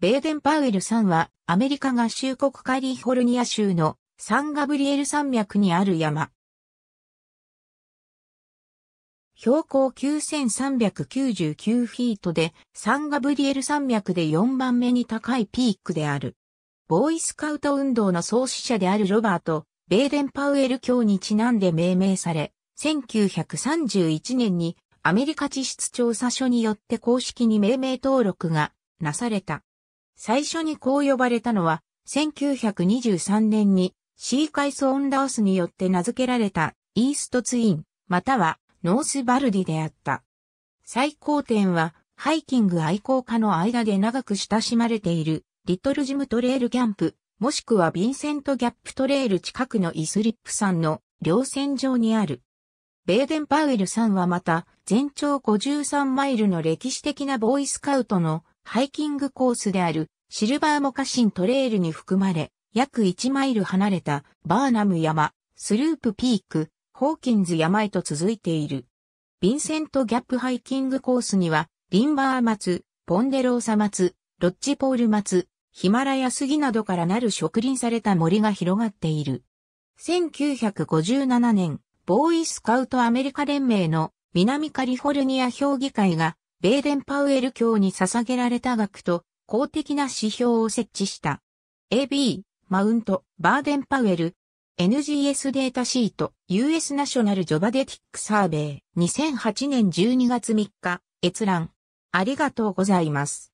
ベーデン・パウエル山は、アメリカ合衆国カリフォルニア州のサンガブリエル山脈にある山。標高9399フィートで、サンガブリエル山脈で4番目に高いピークである。ボーイスカウト運動の創始者であるロバート、ベーデン・パウエル教にちなんで命名され、1931年にアメリカ地質調査所によって公式に命名登録がなされた。最初にこう呼ばれたのは、1923年にシーカイソーン・ラオスによって名付けられたイーストツイン、またはノースバルディであった。最高点はハイキング愛好家の間で長く親しまれているリトルジムトレールキャンプ、もしくはヴィンセント・ギャップトレール近くのイスリップんの稜線上にある。ベーデン・パウエルさんはまた全長53マイルの歴史的なボーイスカウトのハイキングコースであるシルバーモカシントレイルに含まれ、約1マイル離れたバーナム山、スループピーク、ホーキンズ山へと続いている。ヴィンセント・ギャップハイキングコースには、リンバー松、ポンデローサ松、ロッジポール松、ヒマラヤ杉などからなる植林された森が広がっている。1957年、ボーイスカウトアメリカ連盟の南カリフォルニア評議会が、ベーデン・パウエル教に捧げられた学と公的な指標を設置した。AB、マウント、バーデンパウエル、NGS データシート、US ナショナルジョバデティックサーベイ、2008年12月3日、閲覧。ありがとうございます。